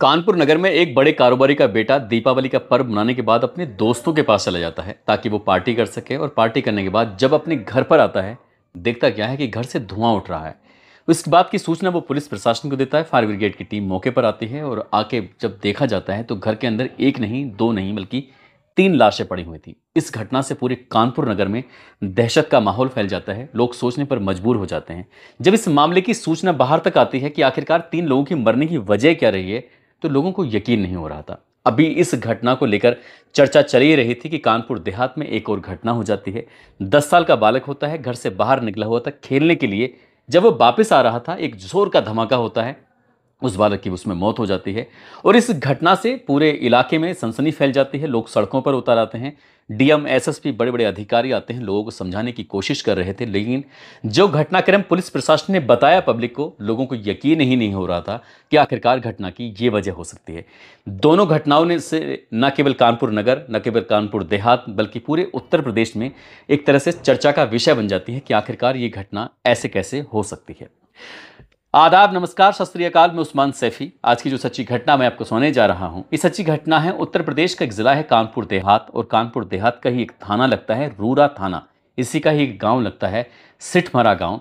कानपुर नगर में एक बड़े कारोबारी का बेटा दीपावली का पर्व मनाने के बाद अपने दोस्तों के पास चला जाता है ताकि वो पार्टी कर सके और पार्टी करने के बाद जब अपने घर पर आता है देखता क्या है कि घर से धुआं उठ रहा है इस बात की सूचना वो पुलिस प्रशासन को देता है फायर ब्रिगेड की टीम मौके पर आती है और आके जब देखा जाता है तो घर के अंदर एक नहीं दो नहीं बल्कि तीन लाशें पड़ी हुई थी इस घटना से पूरे कानपुर नगर में दहशत का माहौल फैल जाता है लोग सोचने पर मजबूर हो जाते हैं जब इस मामले की सूचना बाहर तक आती है कि आखिरकार तीन लोगों की मरने की वजह क्या रही है तो लोगों को यकीन नहीं हो रहा था अभी इस घटना को लेकर चर्चा चली रही थी कि कानपुर देहात में एक और घटना हो जाती है दस साल का बालक होता है घर से बाहर निकला हुआ था खेलने के लिए जब वो वापस आ रहा था एक जोर का धमाका होता है उस बालक की उसमें मौत हो जाती है और इस घटना से पूरे इलाके में सनसनी फैल जाती है लोग सड़कों पर उतर आते हैं डीएम एसएसपी बड़े बड़े अधिकारी आते हैं लोगों को समझाने की कोशिश कर रहे थे लेकिन जो घटनाक्रम पुलिस प्रशासन ने बताया पब्लिक को लोगों को यकीन ही नहीं हो रहा था कि आखिरकार घटना की ये वजह हो सकती है दोनों घटनाओं ने से न केवल कानपुर नगर न केवल कानपुर देहात बल्कि पूरे उत्तर प्रदेश में एक तरह से चर्चा का विषय बन जाती है कि आखिरकार ये घटना ऐसे कैसे हो सकती है आदाब नमस्कार सत मैं उस्मान सैफी आज की जो सच्ची घटना मैं आपको सुनाने जा रहा हूँ इस सच्ची घटना है उत्तर प्रदेश का एक ज़िला है कानपुर देहात और कानपुर देहात का ही एक थाना लगता है रूरा थाना इसी का ही एक गाँव लगता है सिठमरा गाँव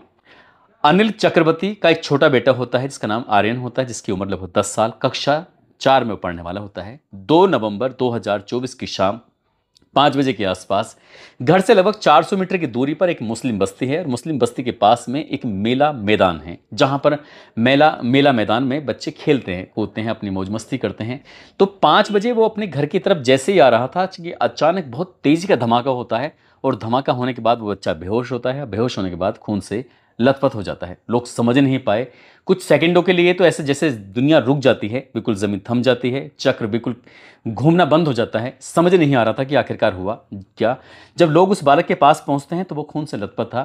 अनिल चक्रवर्ती का एक छोटा बेटा होता है जिसका नाम आर्यन होता है जिसकी उम्र लगभग दस साल कक्षा चार में पढ़ने वाला होता है दो नवंबर दो की शाम पाँच बजे के आसपास घर से लगभग 400 मीटर की दूरी पर एक मुस्लिम बस्ती है और मुस्लिम बस्ती के पास में एक मेला मैदान है जहाँ पर मेला मेला मैदान में बच्चे खेलते हैं कूदते हैं अपनी मौज मस्ती करते हैं तो पाँच बजे वो अपने घर की तरफ जैसे ही आ रहा था कि अचानक बहुत तेज़ी का धमाका होता है और धमाका होने के बाद वो बच्चा बेहोश होता है बेहोश होने के बाद खून से लथपथ हो जाता है लोग समझ नहीं पाए कुछ सेकंडों के लिए तो ऐसे जैसे दुनिया रुक जाती है बिल्कुल ज़मीन थम जाती है चक्र बिल्कुल घूमना बंद हो जाता है समझ नहीं आ रहा था कि आखिरकार हुआ क्या जब लोग उस बालक के पास पहुंचते हैं तो वो खून से लथपथ था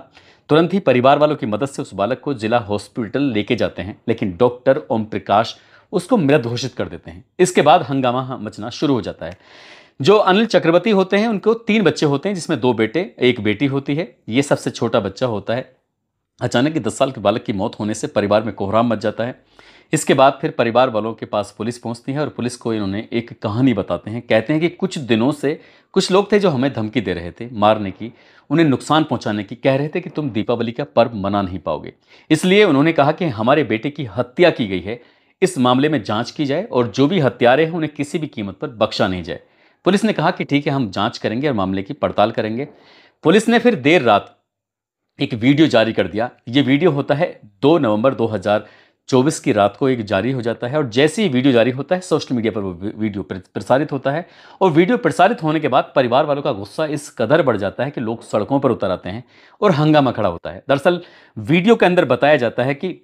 तुरंत ही परिवार वालों की मदद से उस बालक को जिला हॉस्पिटल लेके जाते हैं लेकिन डॉक्टर ओम प्रकाश उसको मृत घोषित कर देते हैं इसके बाद हंगामा मचना शुरू हो जाता है जो अनिल चक्रवर्ती होते हैं उनको तीन बच्चे होते हैं जिसमें दो बेटे एक बेटी होती है ये सबसे छोटा बच्चा होता है अचानक ही दस साल के बालक की मौत होने से परिवार में कोहराम मच जाता है इसके बाद फिर परिवार वालों के पास पुलिस पहुंचती है और पुलिस को इन्होंने एक कहानी बताते हैं कहते हैं कि कुछ दिनों से कुछ लोग थे जो हमें धमकी दे रहे थे मारने की उन्हें नुकसान पहुंचाने की कह रहे थे कि तुम दीपावली का पर्व मना नहीं पाओगे इसलिए उन्होंने कहा कि हमारे बेटे की हत्या की गई है इस मामले में जाँच की जाए और जो भी हत्यारे हैं उन्हें किसी भी कीमत पर बख्शा नहीं जाए पुलिस ने कहा कि ठीक है हम जाँच करेंगे और मामले की पड़ताल करेंगे पुलिस ने फिर देर रात एक वीडियो जारी कर दिया ये वीडियो होता है 2 नवंबर 2024 की रात को एक जारी हो जाता है और जैसे ही वीडियो जारी होता है सोशल मीडिया पर वो वीडियो प्रसारित होता है और वीडियो प्रसारित होने के बाद परिवार वालों का गुस्सा इस कदर बढ़ जाता है कि लोग सड़कों पर उतर आते हैं और हंगामा खड़ा होता है दरअसल वीडियो के अंदर बताया जाता है कि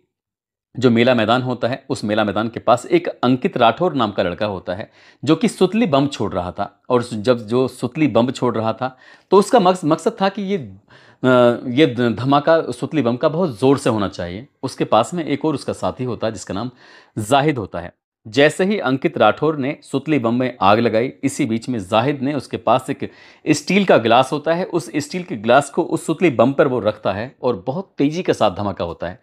जो मेला मैदान होता है उस मेला मैदान के पास एक अंकित राठौर नाम का लड़का होता है जो कि सुतली बम छोड़ रहा था और जब जो सुतली बम छोड़ रहा था तो उसका मकस, मकसद था कि ये ये धमाका सुतली बम का बहुत ज़ोर से होना चाहिए उसके पास में एक और उसका साथी होता है जिसका नाम जाहिद होता है जैसे ही अंकित राठौर ने सुतली बम में आग लगाई इसी बीच में जाहिद ने उसके पास एक स्टील का ग्लास होता है उस स्टील के ग्लास को उस सुतली बम पर वो रखता है और बहुत तेज़ी के साथ धमाका होता है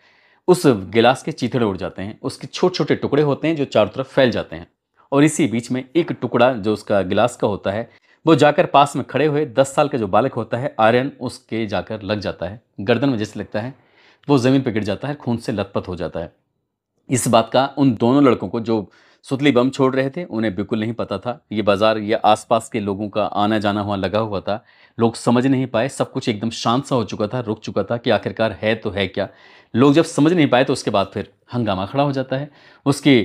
उस गिलास के चीथड़े उड़ जाते हैं उसके छोटे छोटे टुकड़े होते हैं जो चारों तरफ फैल जाते हैं और इसी बीच में एक टुकड़ा जो उसका गिलास का होता है वो जाकर पास में खड़े हुए दस साल का जो बालक होता है आर्यन उसके जाकर लग जाता है गर्दन में जैसे लगता है वो ज़मीन पर गिर जाता है खून से लथपथ हो जाता है इस बात का उन दोनों लड़कों को जो सुतली बम छोड़ रहे थे उन्हें बिल्कुल नहीं पता था ये बाज़ार या आसपास के लोगों का आना जाना वहाँ लगा हुआ था लोग समझ नहीं पाए सब कुछ एकदम शांत सा हो चुका था रुक चुका था कि आखिरकार है तो है क्या लोग जब समझ नहीं पाए तो उसके बाद फिर हंगामा खड़ा हो जाता है उसकी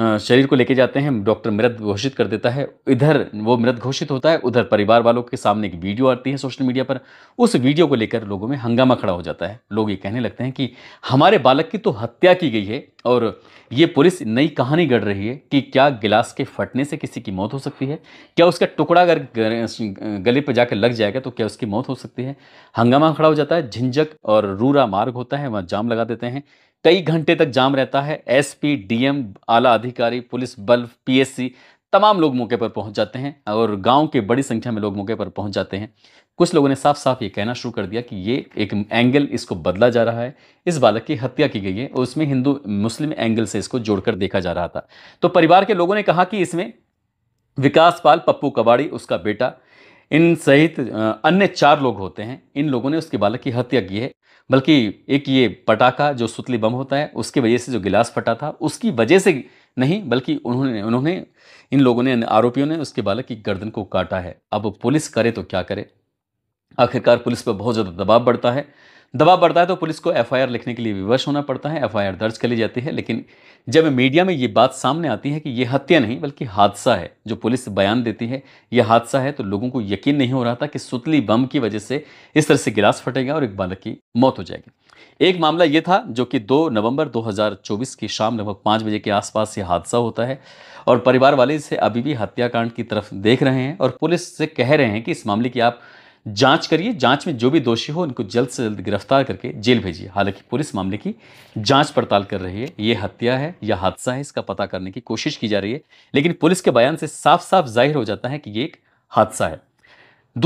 शरीर को लेके जाते हैं डॉक्टर मृत घोषित कर देता है इधर वो मृत घोषित होता है उधर परिवार वालों के सामने एक वीडियो आती है सोशल मीडिया पर उस वीडियो को लेकर लोगों में हंगामा खड़ा हो जाता है लोग ये कहने लगते हैं कि हमारे बालक की तो हत्या की गई है और ये पुलिस नई कहानी गढ़ रही है कि क्या गिलास के फटने से किसी की मौत हो सकती है क्या उसका टुकड़ा अगर गले पर जाकर लग जाएगा तो क्या उसकी मौत हो सकती है हंगामा खड़ा हो जाता है झिंझक और रूरा मार्ग होता है वहाँ जाम लगा देते हैं कई घंटे तक जाम रहता है एसपी डीएम आला अधिकारी पुलिस बल पीएससी तमाम लोग मौके पर पहुंच जाते हैं और गांव के बड़ी संख्या में लोग मौके पर पहुंच जाते हैं कुछ लोगों ने साफ साफ ये कहना शुरू कर दिया कि ये एक एंगल इसको बदला जा रहा है इस बालक की हत्या की गई है और उसमें हिंदू मुस्लिम एंगल से इसको जोड़कर देखा जा रहा था तो परिवार के लोगों ने कहा कि इसमें विकास पाल पप्पू कबाड़ी उसका बेटा इन सहित अन्य चार लोग होते हैं इन लोगों ने उसके बालक की हत्या की है बल्कि एक ये पटाखा जो सुतली बम होता है उसकी वजह से जो गिलास फटा था उसकी वजह से नहीं बल्कि उन्होंने उन्होंने इन लोगों ने आरोपियों ने उसके बालक की गर्दन को काटा है अब पुलिस करे तो क्या करे आखिरकार पुलिस पर बहुत ज़्यादा दबाव बढ़ता है दबाव बढ़ता है तो पुलिस को एफआईआर लिखने के लिए विवश होना पड़ता है एफआईआर दर्ज कर ली जाती है लेकिन जब मीडिया में ये बात सामने आती है कि ये हत्या नहीं बल्कि हादसा है जो पुलिस बयान देती है ये हादसा है तो लोगों को यकीन नहीं हो रहा था कि सुतली बम की वजह से इस तरह से गिलास फटेगा और एक बालक की मौत हो जाएगी एक मामला ये था जो कि 2 नवंबर 2024 की शाम लगभग पाँच बजे के आसपास ये हादसा होता है और परिवार वाले इसे अभी भी हत्याकांड की तरफ देख रहे हैं और पुलिस से कह रहे हैं कि इस मामले की आप जांच करिए जांच में जो भी दोषी हो उनको जल्द से जल्द गिरफ्तार करके जेल भेजिए हालांकि पुलिस मामले की जांच पड़ताल कर रही है ये हत्या है या हादसा है इसका पता करने की कोशिश की जा रही है लेकिन पुलिस के बयान से साफ साफ जाहिर हो जाता है कि ये एक हादसा है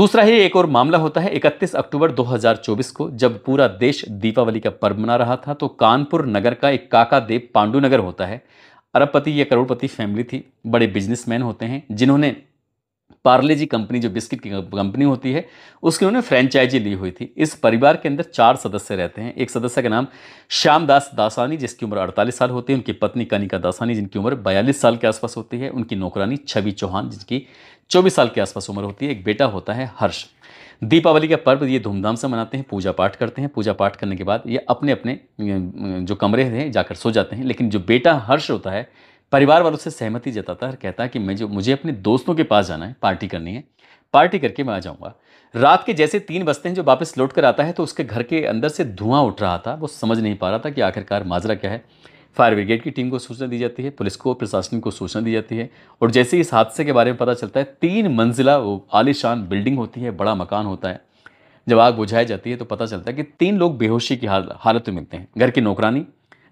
दूसरा ही एक और मामला होता है 31 अक्टूबर 2024 को जब पूरा देश दीपावली का पर्व मना रहा था तो कानपुर नगर का एक काका देव पांडुनगर होता है अरबपति या करोड़पति फैमिली थी बड़े बिजनेसमैन होते हैं जिन्होंने पार्ले जी कंपनी जो बिस्किट की कंपनी होती है उसकी उन्होंने फ्रेंचाइजी ली हुई थी इस परिवार के अंदर चार सदस्य रहते हैं एक सदस्य का नाम श्यामदास दासानी जिसकी उम्र 48 साल होती है उनकी पत्नी कनिका दासानी जिनकी उम्र 42 साल के आसपास होती है उनकी नौकरानी छवि चौहान जिनकी चौबीस साल के आसपास उम्र होती है एक बेटा होता है हर्ष दीपावली का पर्व ये धूमधाम से मनाते हैं पूजा पाठ करते हैं पूजा पाठ करने के बाद ये अपने अपने जो कमरे हैं जाकर सो जाते हैं लेकिन जो बेटा हर्ष होता है परिवार वालों से सहमति जताता है और कहता है कि मैं जो मुझे अपने दोस्तों के पास जाना है पार्टी करनी है पार्टी करके मैं आ जाऊँगा रात के जैसे तीन बजते हैं जो वापस लौट कर आता है तो उसके घर के अंदर से धुआं उठ रहा था वो समझ नहीं पा रहा था कि आखिरकार माजरा क्या है फायर ब्रिगेड की टीम को सूचना दी जाती है पुलिस को प्रशासन को सूचना दी जाती है और जैसे इस हादसे के बारे में पता चलता है तीन मंजिला वो आलिशान बिल्डिंग होती है बड़ा मकान होता है जब आग बुझाई जाती है तो पता चलता है कि तीन लोग बेहोशी की हालत में मिलते हैं घर की नौकरानी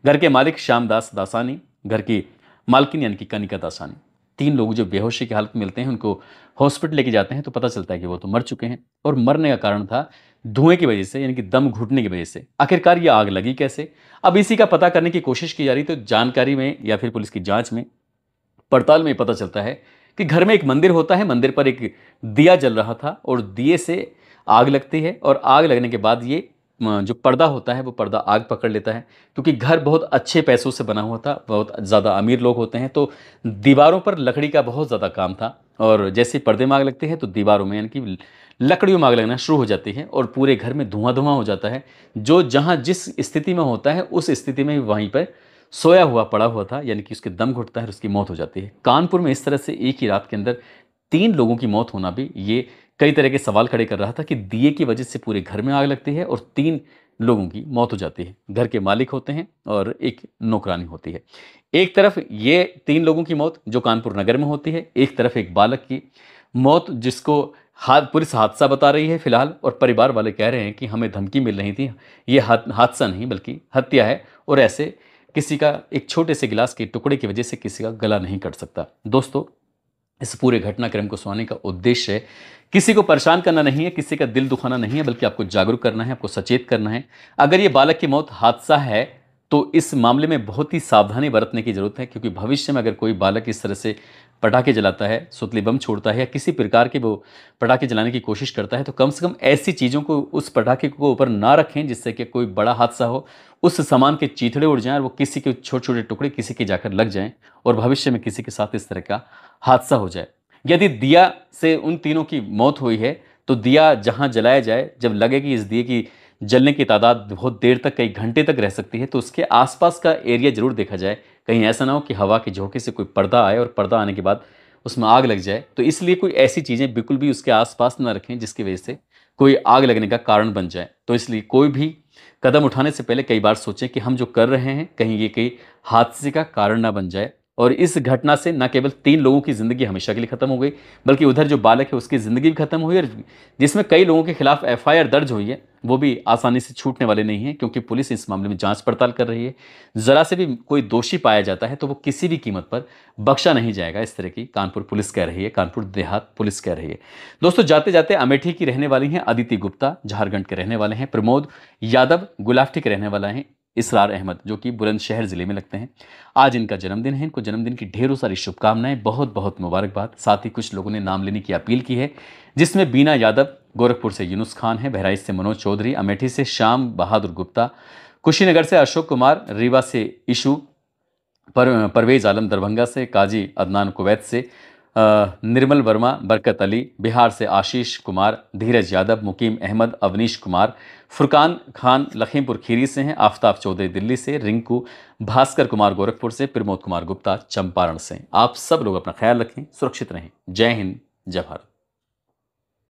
घर के मालिक श्याम दास दासानी घर की मालकिन यानी कि कनिका दासानी तीन लोग जो बेहोशी की हालत में मिलते हैं उनको हॉस्पिटल लेके जाते हैं तो पता चलता है कि वो तो मर चुके हैं और मरने का कारण था धुएं की वजह से यानी कि दम घुटने की वजह से आखिरकार ये आग लगी कैसे अब इसी का पता करने की कोशिश की जा रही तो जानकारी में या फिर पुलिस की जाँच में पड़ताल में पता चलता है कि घर में एक मंदिर होता है मंदिर पर एक दिया जल रहा था और दिए से आग लगती है और आग लगने के बाद ये जो पर्दा होता है वो पर्दा आग पकड़ लेता है क्योंकि घर बहुत अच्छे पैसों से बना हुआ था बहुत ज़्यादा अमीर लोग होते हैं तो दीवारों पर लकड़ी का बहुत ज़्यादा काम था और जैसे पर्दे में आग लगते हैं तो दीवारों में यानी कि लकड़ियों में आग लगना शुरू हो जाती है और पूरे घर में धुआं धुआं हो जाता है जो जहाँ जिस स्थिति में होता है उस स्थिति में वहीं पर सोया हुआ पड़ा हुआ था यानी कि उसके दम घुटता है और उसकी मौत हो जाती है कानपुर में इस तरह से एक ही रात के अंदर तीन लोगों की मौत होना भी ये कई तरह के सवाल खड़े कर रहा था कि दिए की वजह से पूरे घर में आग लगती है और तीन लोगों की मौत हो जाती है घर के मालिक होते हैं और एक नौकरानी होती है एक तरफ ये तीन लोगों की मौत जो कानपुर नगर में होती है एक तरफ एक बालक की मौत जिसको हाथ पुलिस हादसा बता रही है फिलहाल और परिवार वाले कह रहे हैं कि हमें धमकी मिल रही थी ये हादसा नहीं बल्कि हत्या है और ऐसे किसी का एक छोटे से गिलास के टुकड़े की वजह से किसी का गला नहीं कट सकता दोस्तों इस पूरे घटनाक्रम को सुनाने का उद्देश्य किसी को परेशान करना नहीं है किसी का दिल दुखाना नहीं है बल्कि आपको जागरूक करना है आपको सचेत करना है अगर ये बालक की मौत हादसा है तो इस मामले में बहुत ही सावधानी बरतने की ज़रूरत है क्योंकि भविष्य में अगर कोई बालक इस तरह से पटाखे जलाता है सुतली बम छोड़ता है या किसी प्रकार के वो पटाखे जलाने की कोशिश करता है तो कम से कम ऐसी चीज़ों को उस पटाखे को ऊपर ना रखें जिससे कि कोई बड़ा हादसा हो उस सामान के चीथड़े उड़ जाएं और वो किसी के छोटे छोटे टुकड़े किसी के जाकर लग जाएं और भविष्य में किसी के साथ इस तरह का हादसा हो जाए यदि दिया से उन तीनों की मौत हुई है तो दिया जहाँ जलाया जाए जब लगे कि इस दिए की जलने की तादाद बहुत देर तक कई घंटे तक रह सकती है तो उसके आसपास का एरिया ज़रूर देखा जाए कहीं ऐसा ना हो कि हवा के झोंके से कोई पर्दा आए और पर्दा आने के बाद उसमें आग लग जाए तो इसलिए कोई ऐसी चीज़ें बिल्कुल भी उसके आसपास ना रखें जिसकी वजह से कोई आग लगने का कारण बन जाए तो इसलिए कोई भी कदम उठाने से पहले कई बार सोचें कि हम जो कर रहे हैं कहीं ये कहीं हादसे का कारण ना बन जाए और इस घटना से न केवल तीन लोगों की ज़िंदगी हमेशा के लिए ख़त्म हो गई बल्कि उधर जो बालक है उसकी ज़िंदगी भी खत्म हुई और जिसमें कई लोगों के खिलाफ एफआईआर दर्ज हुई है वो भी आसानी से छूटने वाले नहीं हैं क्योंकि पुलिस इस मामले में जांच पड़ताल कर रही है ज़रा से भी कोई दोषी पाया जाता है तो वो किसी भी कीमत पर बख्शा नहीं जाएगा इस तरह की कानपुर पुलिस कह रही है कानपुर देहात पुलिस कह रही है दोस्तों जाते जाते अमेठी की रहने वाली हैं अदिति गुप्ता झारखंड के रहने वाले हैं प्रमोद यादव गुलाफ्टी के रहने वाला हैं इसरार अहमद जो कि बुलंदशहर ज़िले में लगते हैं आज इनका जन्मदिन है इनको जन्मदिन की ढेरों सारी शुभकामनाएं बहुत बहुत मुबारकबाद साथ ही कुछ लोगों ने नाम लेने की अपील की है जिसमें बीना यादव गोरखपुर से यूनुस खान है बहराइच से मनोज चौधरी अमेठी से श्याम बहादुर गुप्ता कुशीनगर से अशोक कुमार रीवा से ईशू पर परवेज़ आलम दरभंगा से काजी अदनान कुवैत से निर्मल वर्मा बरकत अली बिहार से आशीष कुमार धीरज यादव मुकीम अहमद अवनीश कुमार फुरकान खान लखीमपुर खीरी से हैं आफताब चौधरी दिल्ली से रिंकू भास्कर कुमार गोरखपुर से प्रमोद कुमार गुप्ता चंपारण से आप सब लोग अपना ख्याल रखें सुरक्षित रहें जय हिंद जय भारत